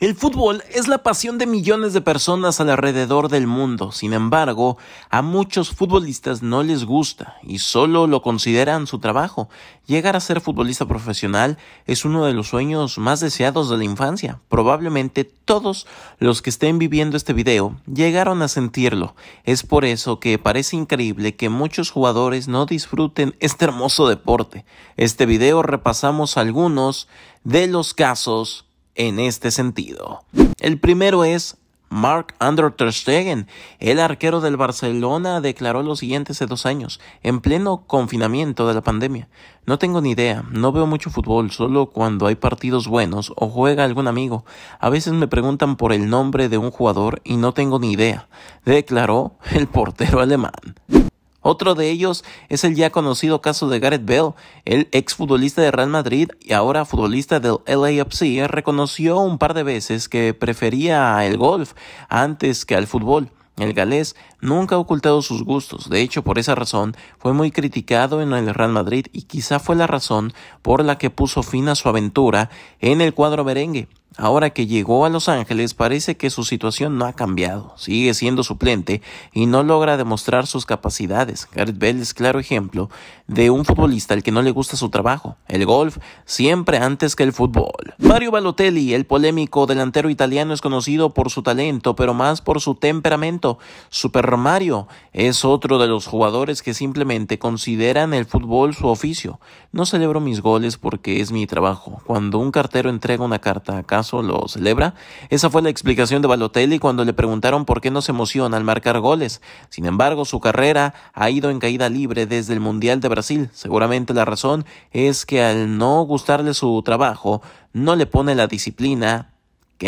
El fútbol es la pasión de millones de personas alrededor del mundo, sin embargo, a muchos futbolistas no les gusta y solo lo consideran su trabajo. Llegar a ser futbolista profesional es uno de los sueños más deseados de la infancia. Probablemente todos los que estén viviendo este video llegaron a sentirlo. Es por eso que parece increíble que muchos jugadores no disfruten este hermoso deporte. Este video repasamos algunos de los casos en este sentido. El primero es Mark Andrew Ter Stegen, el arquero del Barcelona, declaró lo siguiente hace dos años, en pleno confinamiento de la pandemia. No tengo ni idea, no veo mucho fútbol, solo cuando hay partidos buenos o juega algún amigo. A veces me preguntan por el nombre de un jugador y no tengo ni idea, declaró el portero alemán. Otro de ellos es el ya conocido caso de Gareth Bell, el exfutbolista de Real Madrid y ahora futbolista del LAFC, reconoció un par de veces que prefería el golf antes que al fútbol. El galés Nunca ha ocultado sus gustos, de hecho por esa razón fue muy criticado en el Real Madrid y quizá fue la razón por la que puso fin a su aventura en el cuadro merengue. Ahora que llegó a Los Ángeles parece que su situación no ha cambiado, sigue siendo suplente y no logra demostrar sus capacidades. Gareth Bell es claro ejemplo de un futbolista al que no le gusta su trabajo, el golf siempre antes que el fútbol. Mario Balotelli, el polémico delantero italiano, es conocido por su talento, pero más por su temperamento, super Mario Es otro de los jugadores que simplemente consideran el fútbol su oficio. No celebro mis goles porque es mi trabajo. Cuando un cartero entrega una carta, ¿acaso lo celebra? Esa fue la explicación de Balotelli cuando le preguntaron por qué no se emociona al marcar goles. Sin embargo, su carrera ha ido en caída libre desde el Mundial de Brasil. Seguramente la razón es que al no gustarle su trabajo, no le pone la disciplina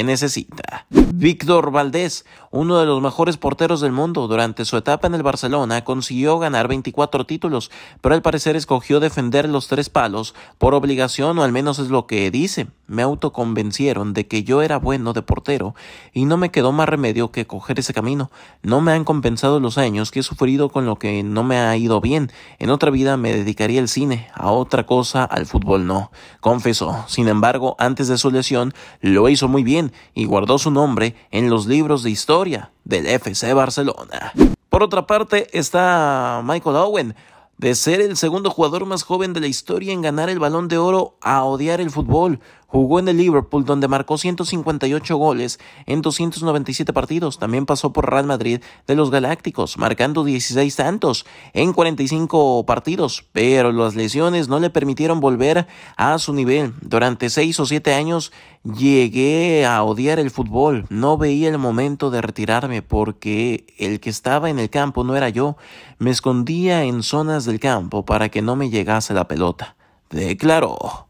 necesita. Víctor Valdés, uno de los mejores porteros del mundo durante su etapa en el Barcelona, consiguió ganar 24 títulos, pero al parecer escogió defender los tres palos por obligación o al menos es lo que dice. Me autoconvencieron de que yo era bueno de portero y no me quedó más remedio que coger ese camino. No me han compensado los años que he sufrido con lo que no me ha ido bien. En otra vida me dedicaría al cine, a otra cosa, al fútbol no. Confesó. Sin embargo, antes de su lesión, lo hizo muy bien y guardó su nombre en los libros de historia del FC Barcelona. Por otra parte está Michael Owen, de ser el segundo jugador más joven de la historia en ganar el balón de oro a odiar el fútbol, Jugó en el Liverpool donde marcó 158 goles en 297 partidos. También pasó por Real Madrid de los Galácticos, marcando 16 tantos en 45 partidos, pero las lesiones no le permitieron volver a su nivel. Durante 6 o 7 años llegué a odiar el fútbol. No veía el momento de retirarme porque el que estaba en el campo no era yo. Me escondía en zonas del campo para que no me llegase la pelota. Declaró.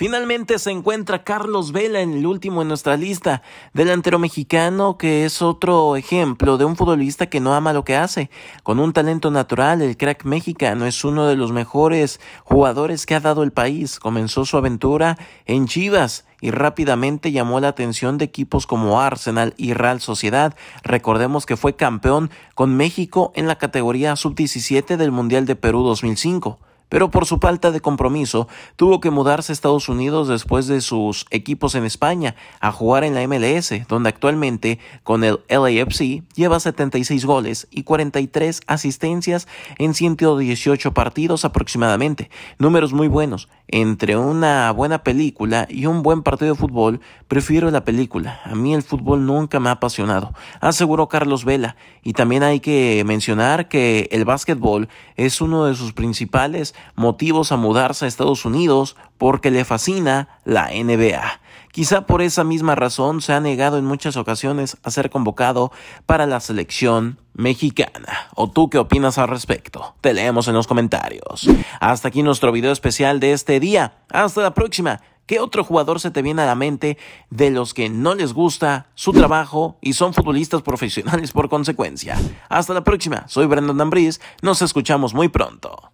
Finalmente se encuentra Carlos Vela en el último en nuestra lista, delantero mexicano que es otro ejemplo de un futbolista que no ama lo que hace. Con un talento natural, el crack mexicano es uno de los mejores jugadores que ha dado el país. Comenzó su aventura en Chivas y rápidamente llamó la atención de equipos como Arsenal y Real Sociedad. Recordemos que fue campeón con México en la categoría sub-17 del Mundial de Perú 2005 pero por su falta de compromiso tuvo que mudarse a Estados Unidos después de sus equipos en España a jugar en la MLS, donde actualmente con el LAFC lleva 76 goles y 43 asistencias en 118 partidos aproximadamente, números muy buenos. Entre una buena película y un buen partido de fútbol, prefiero la película. A mí el fútbol nunca me ha apasionado, aseguró Carlos Vela. Y también hay que mencionar que el básquetbol es uno de sus principales motivos a mudarse a Estados Unidos porque le fascina la NBA. Quizá por esa misma razón se ha negado en muchas ocasiones a ser convocado para la selección mexicana. ¿O tú qué opinas al respecto? Te leemos en los comentarios. Hasta aquí nuestro video especial de este día. Hasta la próxima. ¿Qué otro jugador se te viene a la mente de los que no les gusta su trabajo y son futbolistas profesionales por consecuencia? Hasta la próxima. Soy Brandon Ambriz, Nos escuchamos muy pronto.